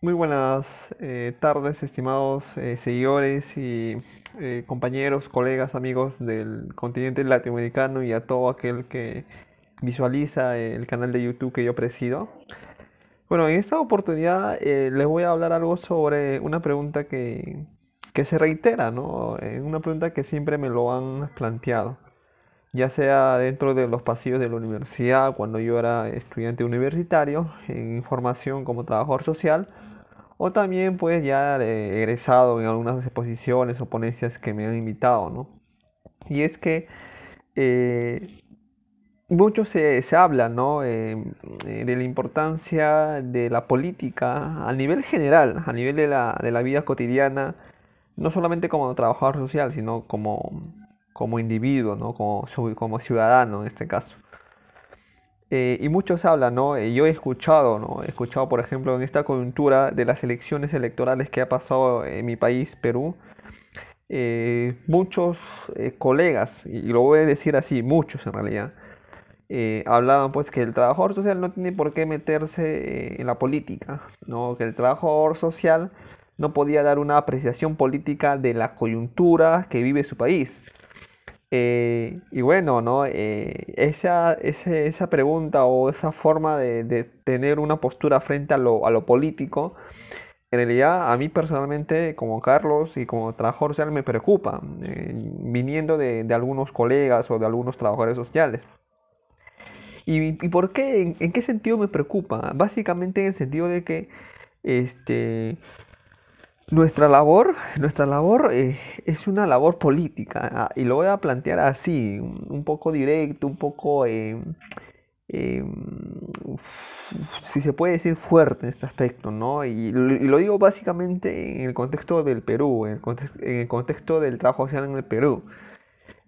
Muy buenas eh, tardes, estimados eh, seguidores y eh, compañeros, colegas, amigos del continente latinoamericano y a todo aquel que visualiza el canal de YouTube que yo presido. Bueno, en esta oportunidad les voy a hablar algo sobre una pregunta que, que se reitera, ¿no? una pregunta que siempre me lo han planteado ya sea dentro de los pasillos de la universidad, cuando yo era estudiante universitario en formación como trabajador social, o también pues ya egresado en algunas exposiciones o ponencias que me han invitado, ¿no? Y es que eh, mucho se, se habla, ¿no? Eh, eh, de la importancia de la política a nivel general, a nivel de la, de la vida cotidiana, no solamente como trabajador social, sino como como individuo, ¿no? como, como ciudadano en este caso. Eh, y muchos hablan, ¿no? Eh, yo he escuchado, ¿no? He escuchado, por ejemplo, en esta coyuntura de las elecciones electorales que ha pasado en mi país, Perú, eh, muchos colegas, y lo voy a decir así, muchos en realidad, hablaban pues que el trabajador social no tiene por qué meterse en la política, ¿no? Que el trabajador social no podía dar una apreciación política de la coyuntura que vive su país eh, y bueno, ¿no? Eh, esa, esa, pregunta o esa forma de, tener una postura frente a lo, político, en realidad a mí personalmente, como Carlos y como trabajador social, me preocupa, eh, viniendo de, algunos colegas o de algunos trabajadores sociales. ¿Y, por qué? ¿En, qué sentido me preocupa? Básicamente en el sentido de que este, nuestra labor, nuestra labor eh, es una labor política ah, y lo voy a plantear así, un poco directo, un poco, em, em, si se puede decir, fuerte en este aspecto, ¿no? Y, lo digo básicamente en el contexto del Perú, en el, contexto del trabajo social en el Perú.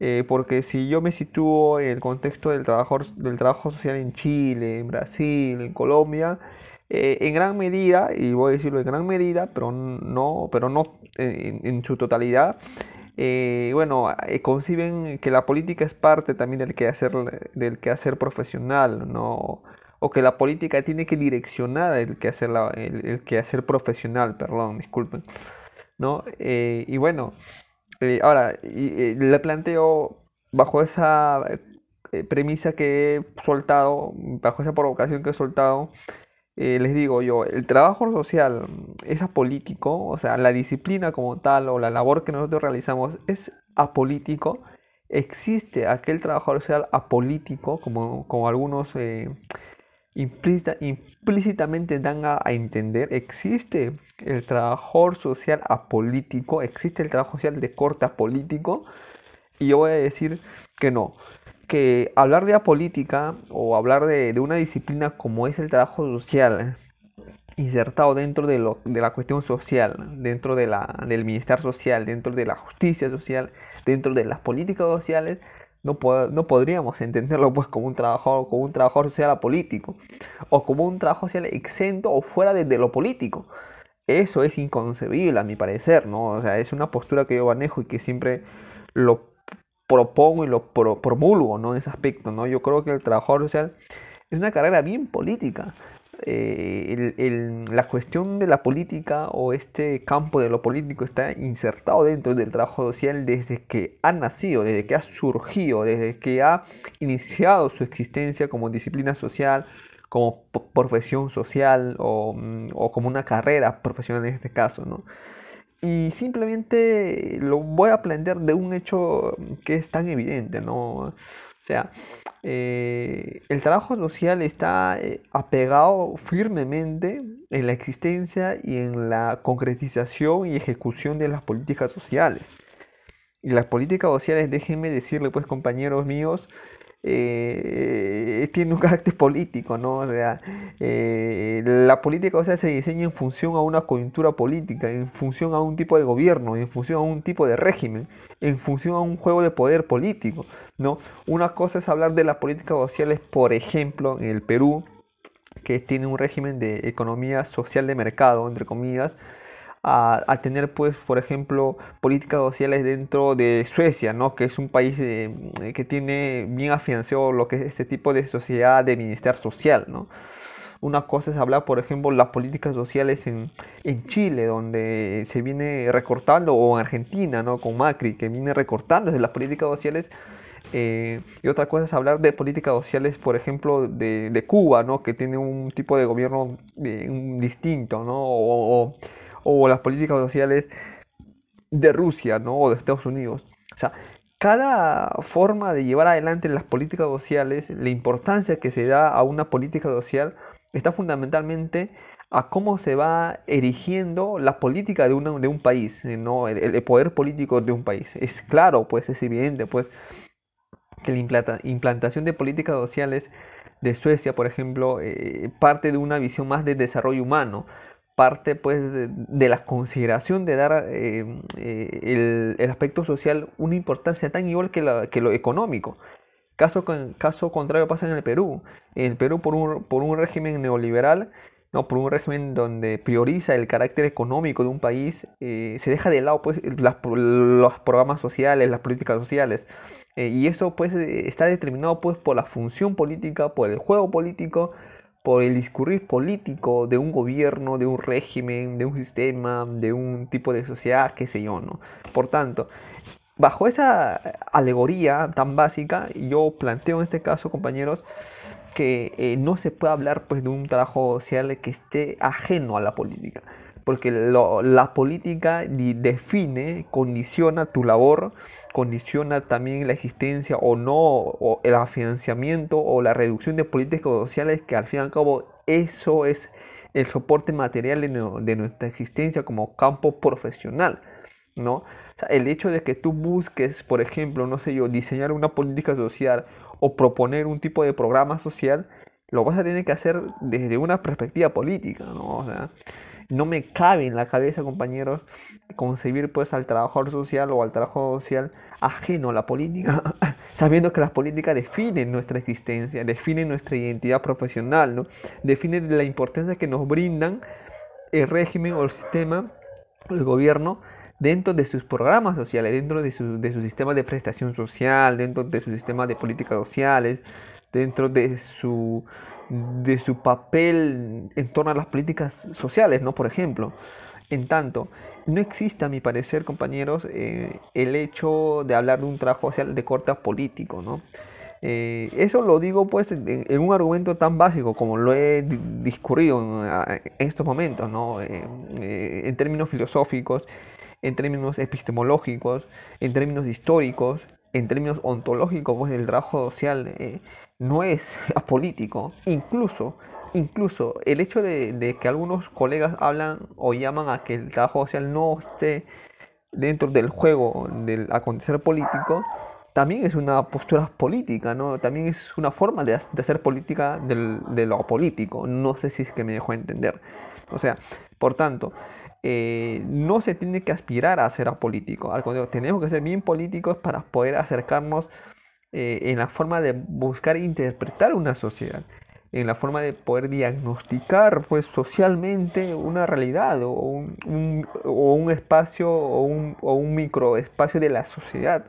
Eh, porque si yo me sitúo en el contexto del trabajo, del trabajo social en Chile, en Brasil, en Colombia, eh, en gran medida, y voy a decirlo en gran medida, pero no, pero no eh, en, su totalidad, eh, bueno, conciben que la política es parte también del quehacer, del quehacer profesional, ¿no? o que la política tiene que direccionar el quehacer, el, quehacer profesional, perdón, disculpen. ¿no? y bueno, ahora, le planteo bajo esa premisa que he soltado, bajo esa provocación que he soltado, eh, les digo yo, el trabajo social es apolítico, o sea, la disciplina como tal o la labor que nosotros realizamos es apolítico. Existe aquel trabajo social apolítico, como, como algunos eh, implícitamente dan a, entender. Existe el trabajo social apolítico, existe el trabajo social de corte apolítico, y yo voy a decir que no que hablar de la política o hablar de, una disciplina como es el trabajo social, insertado dentro de, lo, de la cuestión social, dentro de la, del ministerio social, dentro de la justicia social, dentro de las políticas sociales, no, no podríamos entenderlo pues como un trabajador, como un trabajador social apolítico, o como un trabajo social exento o fuera de, de lo político. Eso es inconcebible a mi parecer, ¿no? O sea, es una postura que yo manejo y que siempre lo propongo y lo promulgo ¿no? en ese aspecto. ¿no? Yo creo que el trabajo social es una carrera bien política. Eh, la cuestión de la política o este campo de lo político está insertado dentro del trabajo social desde que ha nacido, desde que ha surgido, desde que ha iniciado su existencia como disciplina social, como profesión social o, mm, o como una carrera profesional en este caso. ¿no? y simplemente lo voy a aprender de un hecho que es tan evidente, ¿no? O sea, eh, el trabajo social está eh, apegado firmemente en la existencia y en la concretización y ejecución de las políticas sociales. Y las políticas sociales, déjenme decirle pues compañeros míos, eh, tiene un carácter político, ¿no? O sea, eh, la política o sea, se diseña en función a una coyuntura política, en función a un tipo de gobierno, en función a un tipo de régimen, en función a un juego de poder político, ¿no? Una cosa es hablar de las políticas sociales, por ejemplo, en el Perú, que tiene un régimen de economía social de mercado, entre comillas, a, tener, pues, por ejemplo, políticas sociales dentro de Suecia, ¿no? que es un país eh, mm, que tiene bien afianzado lo que es este tipo de sociedad de ministerio social. ¿no? Una cosa es hablar, por ejemplo, las políticas sociales en, Chile, donde se viene recortando, o en Argentina, ¿no? con Macri, que viene recortando las políticas sociales. Eh, y otra cosa es hablar de políticas sociales, por ejemplo, de, Cuba, ¿no? que tiene un tipo de gobierno de, eh, distinto, ¿no? o o las políticas sociales de Rusia, ¿no? O de Estados Unidos. O sea, cada forma de llevar adelante las políticas sociales, la importancia que se da a una política social, está fundamentalmente a cómo se va erigiendo la política de, de un país, ¿no? El, poder político de un país. Es claro, pues es evidente, pues, que la implantación de políticas sociales de Suecia, por ejemplo, eh, parte de una visión más de desarrollo humano, parte pues de, la consideración de dar em, eh, el, aspecto social una importancia tan igual que, la, que lo económico. Caso, caso contrario pasa en el Perú. En el Perú por un, régimen neoliberal, no, por un régimen donde prioriza el carácter económico de un país, eh, se deja de lado pues, los programas sociales, las políticas sociales. Eh, y eso pues está determinado pues, por la función política, por el juego político, por el discurrir político de un gobierno, de un régimen, de un sistema, de un tipo de sociedad, qué sé yo, ¿no? Por tanto, bajo esa alegoría tan básica, yo planteo en este caso, compañeros, que eh, no se puede hablar pues de un trabajo social que esté ajeno a la política porque la política define, condiciona tu labor, condiciona también la existencia o no, o el financiamiento o la reducción de políticas sociales, que al fin y al cabo eso es el soporte material de, nuestra existencia como campo profesional, ¿no? el hecho de que tú busques, por ejemplo, no sé yo, diseñar una política social o proponer un tipo de programa social, lo vas a tener que hacer desde una perspectiva política, ¿no? No me cabe en la cabeza, compañeros, concebir pues al trabajador social o al trabajo social ajeno a la política, sabiendo que las políticas definen nuestra existencia, definen nuestra identidad profesional, ¿no? definen la importancia que nos brindan el régimen o el sistema, el gobierno, dentro de sus programas sociales, dentro de su, de su sistema de prestación social, dentro de su sistema de políticas sociales, dentro de su de su papel en torno a las políticas sociales, ¿no? Por ejemplo. En tanto, no existe, a mi parecer, compañeros, eh, el hecho de hablar de un trabajo social de corta político, ¿no? Eh, eso lo digo pues en, un argumento tan básico como lo he discurrido en, estos momentos, ¿no? Eh, en términos filosóficos, en términos epistemológicos, en términos históricos, en términos ontológicos, pues el trabajo social no es apolítico. Incluso, incluso el hecho de, que algunos colegas hablan o llaman a que el trabajo social no esté dentro del juego del acontecer político, también es una postura política, ¿no? También es una forma de, hacer política de lo político. No sé si es que me dejó entender. O sea, por tanto, eh, no se tiene que aspirar a ser apolítico. Al tenemos que ser bien políticos para poder acercarnos eh, en la forma de buscar e interpretar una sociedad, en la forma de poder diagnosticar pues socialmente una realidad o un, o un espacio o un, o un microespacio de la sociedad.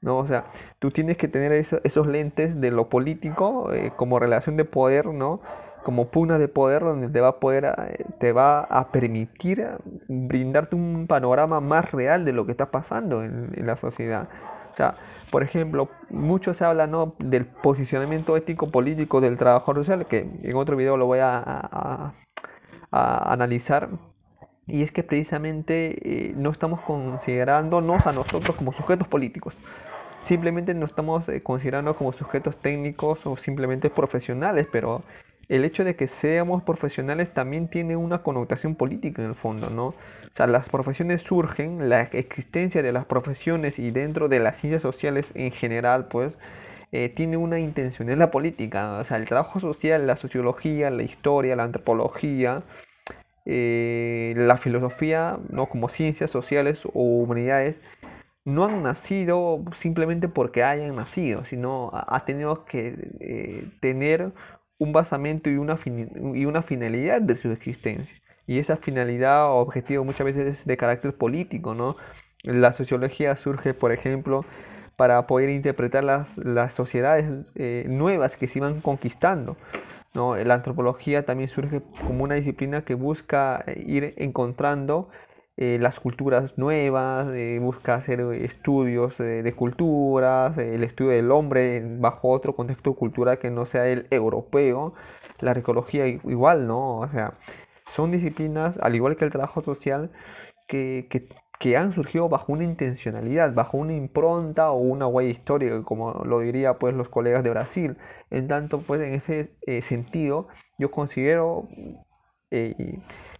¿no? O sea, tú tienes que tener esos lentes de lo político eh, como relación de poder, ¿no? Como pugna de poder donde te va a poder, eh, te va a permitir brindarte un panorama más real de lo que está pasando en, en la sociedad. O sea, por ejemplo, mucho se habla del posicionamiento ético-político del trabajo social, que en otro video lo voy a, analizar. Y es que precisamente eh, no estamos considerándonos a nosotros como sujetos políticos. Simplemente nos estamos eh, considerando como sujetos técnicos o simplemente profesionales, pero el hecho de que seamos profesionales también tiene una connotación política en el fondo, ¿no? O sea, las profesiones surgen, la existencia de las profesiones y dentro de las ciencias sociales en general, pues, eh, tiene una intención, es la política. O sea, el trabajo social, la sociología, la historia, la antropología, eh, la filosofía, ¿no? Como ciencias sociales o humanidades, no han nacido simplemente porque hayan nacido, sino ha tenido que eh, tener un basamento y una, y una finalidad de su existencia. Y esa finalidad o objetivo muchas veces es de carácter político, ¿no? La sociología surge, por ejemplo, para poder interpretar las, las sociedades eh, nuevas que se iban conquistando. ¿no? La antropología también surge como una disciplina que busca eh, ir encontrando eh, las culturas nuevas, eh, busca hacer eh, estudios de culturas, el estudio del hombre bajo otro contexto cultural que no sea el europeo, la arqueología igual, ¿no? O sea, son disciplinas, al igual que el trabajo social, que, que, que han surgido bajo una intencionalidad, bajo una impronta o una huella histórica, como lo diría pues los colegas de Brasil. En tanto, pues en ese sentido, yo considero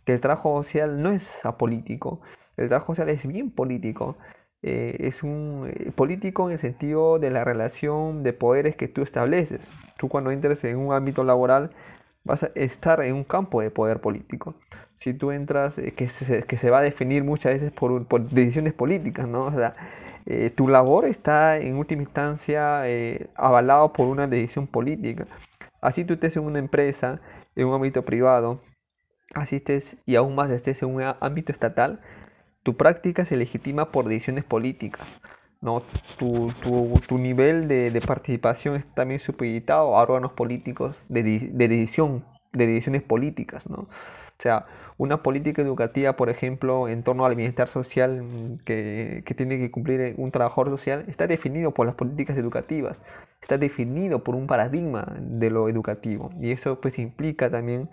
que el trabajo social no es apolítico, el trabajo social es bien político. Eh, es un eh, político en el sentido de la relación de poderes que tú estableces. Tú cuando entres en un ámbito laboral vas a estar en un campo de poder político. Si tú entras, eh, que, se, que, se, va a definir muchas veces por, por decisiones políticas, ¿no? O sea, tu labor está en última instancia avalado por una decisión política. Así tú estés en una empresa, en un ámbito privado, asistes y aún más estés en un ámbito estatal, tu práctica se legitima por decisiones políticas. ¿no? Tu, tu, tu nivel de, de, participación es también supeditado a órganos políticos de, de, decisión, de decisiones políticas. ¿no? O sea, una política educativa, por ejemplo, en torno al bienestar social que, que, tiene que cumplir un trabajador social, está definido por las políticas educativas, está definido por un paradigma de lo educativo. Y eso pues implica también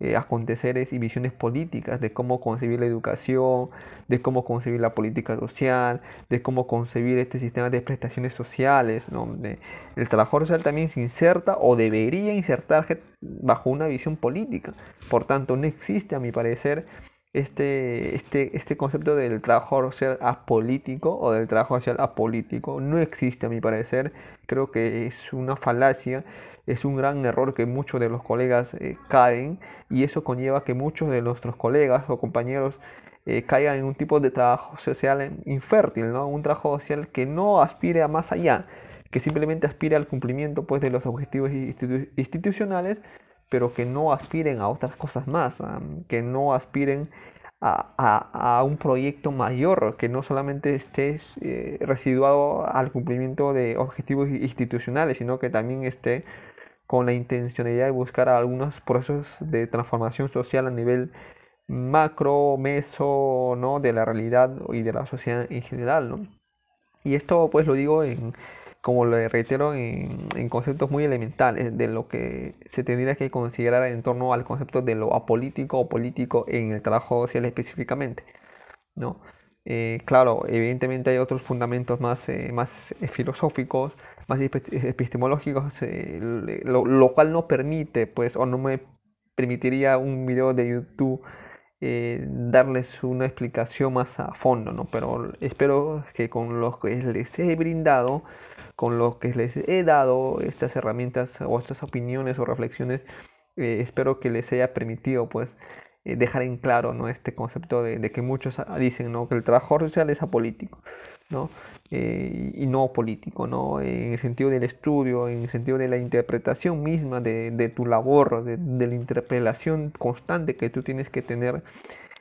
eh, aconteceres y visiones políticas, de cómo concebir la educación, de cómo concebir la política social, de cómo concebir este sistema de prestaciones sociales. donde el trabajo social también se inserta o debería insertarse bajo una visión política. Por tanto, no existe, a mi parecer, este, este, este concepto del trabajo social apolítico o del trabajo social apolítico no existe a mi parecer. Creo que es una falacia, es un gran error que muchos de los colegas eh, caen y eso conlleva que muchos de nuestros colegas o compañeros eh, caigan en un tipo de trabajo social eh, infértil, ¿no? un trabajo social que no aspire a más allá, que simplemente aspire al cumplimiento pues, de los objetivos institucionales pero que no aspiren a otras cosas más, ah, que no aspiren a, un proyecto mayor, que no solamente esté eh, residuado al cumplimiento de objetivos institucionales, sino que también esté con la intencionalidad de buscar algunos procesos de transformación social a nivel macro, meso, ¿no? de la realidad y de la sociedad en general. Y esto pues lo digo en, como le reitero, en, conceptos muy elementales de lo que se tendría que considerar en torno al concepto de lo apolítico o político en el trabajo social específicamente. ¿no? Eh, claro, evidentemente hay otros fundamentos más, eh, más eh, filosóficos, más epistemológicos, lo, cual no permite, pues, o no me permitiría un video de YouTube eh, darles una explicación más a fondo, ¿no? Pero espero que con lo que les he brindado, con lo que les he dado estas herramientas o estas opiniones o reflexiones, eh, espero que les haya permitido, pues, eh, dejar en claro, ¿no? Este concepto de, de, que muchos dicen, Que el trabajo social es apolítico. ¿no? Eh, y no político, ¿no? en el sentido del estudio, en el sentido de la interpretación misma de, de tu labor, de, la interpelación constante que tú tienes que tener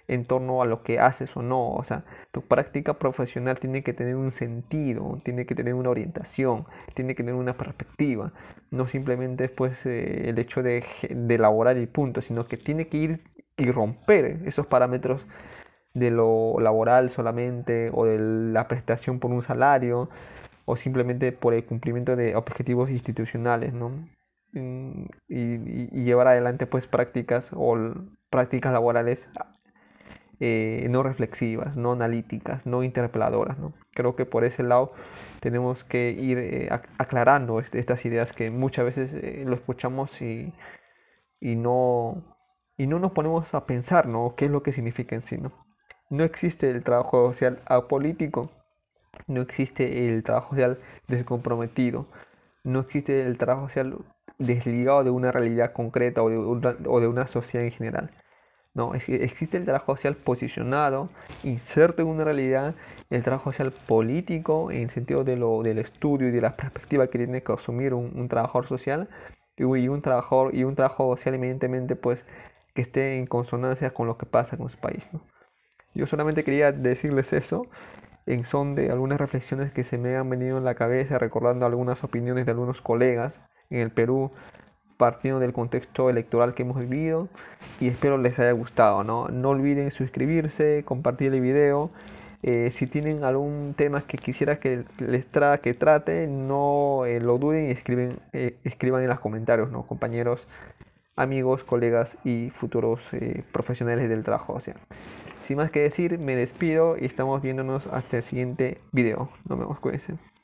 en torno a lo que haces o no. O sea, tu práctica profesional tiene que tener un sentido, tiene que tener una orientación, tiene que tener una perspectiva. No simplemente pues, eh, el hecho de, de elaborar el punto, sino que tiene que ir y romper esos parámetros de lo laboral solamente o de la prestación por un salario o simplemente por el cumplimiento de objetivos institucionales, ¿no? Mm, y, llevar adelante pues prácticas o prácticas laborales eh, no reflexivas, no analíticas, no interpeladoras, ¿no? Creo que por ese lado tenemos que ir eh, aclarando estas ideas que muchas veces eh, lo escuchamos y, y, no, y no nos ponemos a pensar, ¿no? ¿Qué es lo que significa en sí, ¿no? No existe el trabajo social apolítico, no existe el trabajo social descomprometido, no existe el trabajo social desligado de una realidad concreta o de una, sociedad en general. No, existe el trabajo social posicionado, inserto en una realidad, el trabajo social político, en el sentido de lo, del estudio y de la perspectiva que tiene que asumir un, trabajador social, y un, y un trabajo social evidentemente pues que esté en consonancia con lo que pasa con su país. Yo solamente quería decirles eso en son de algunas reflexiones que se me han venido en la cabeza, recordando algunas opiniones de algunos colegas en el Perú, partiendo del contexto electoral que hemos vivido. Y espero les haya gustado, ¿no? olviden suscribirse, compartir el video. Eh, si tienen algún tema que quisiera que les trate, no eh, lo duden y escriben, eh, escriban en los comentarios, ¿no? Compañeros, amigos, colegas y futuros profesionales del trabajo sin más que decir, me despido y estamos viéndonos hasta el siguiente video. Nos vemos, cuídense.